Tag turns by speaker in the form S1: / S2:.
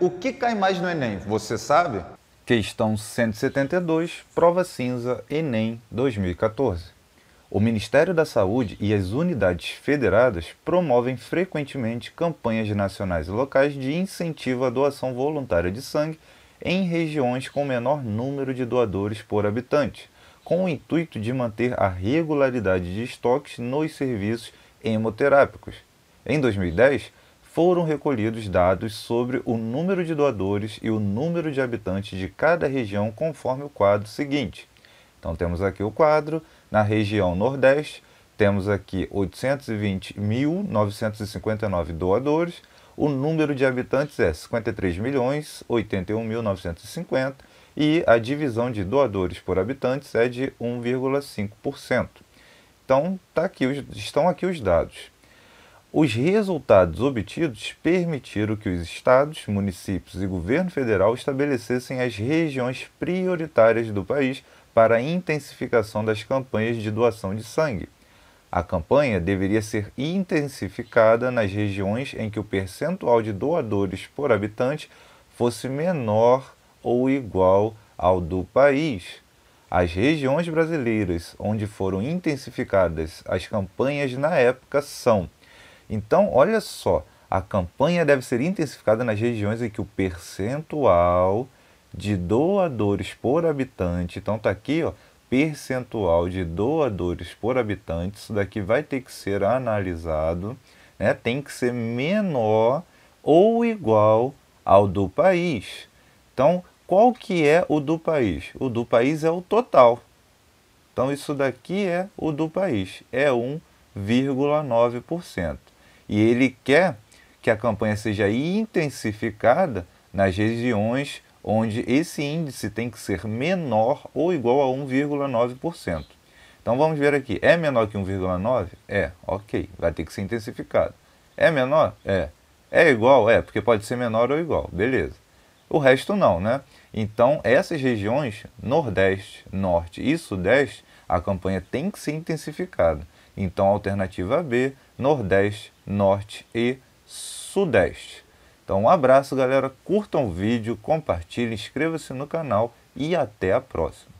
S1: O que cai mais no Enem, você sabe? Questão 172, prova cinza Enem 2014. O Ministério da Saúde e as unidades federadas promovem frequentemente campanhas nacionais e locais de incentivo à doação voluntária de sangue em regiões com menor número de doadores por habitante, com o intuito de manter a regularidade de estoques nos serviços hemoterápicos. Em 2010, foram recolhidos dados sobre o número de doadores e o número de habitantes de cada região conforme o quadro seguinte. Então temos aqui o quadro, na região Nordeste temos aqui 820.959 doadores, o número de habitantes é 53.081.950 e a divisão de doadores por habitantes é de 1,5%. Então tá aqui, estão aqui os dados. Os resultados obtidos permitiram que os estados, municípios e governo federal estabelecessem as regiões prioritárias do país para a intensificação das campanhas de doação de sangue. A campanha deveria ser intensificada nas regiões em que o percentual de doadores por habitante fosse menor ou igual ao do país. As regiões brasileiras onde foram intensificadas as campanhas na época são então, olha só, a campanha deve ser intensificada nas regiões em que o percentual de doadores por habitante, então tá aqui, ó, percentual de doadores por habitante, isso daqui vai ter que ser analisado, né? Tem que ser menor ou igual ao do país. Então, qual que é o do país? O do país é o total. Então, isso daqui é o do país, é 1,9%. E ele quer que a campanha seja intensificada nas regiões onde esse índice tem que ser menor ou igual a 1,9%. Então vamos ver aqui. É menor que 1,9? É, ok. Vai ter que ser intensificado. É menor? É. É igual? É, porque pode ser menor ou igual. Beleza. O resto não, né? Então, essas regiões, Nordeste, Norte e Sudeste, a campanha tem que ser intensificada. Então, alternativa é B, Nordeste, Norte e Sudeste. Então, um abraço, galera. Curtam o vídeo, compartilhem, inscreva-se no canal e até a próxima.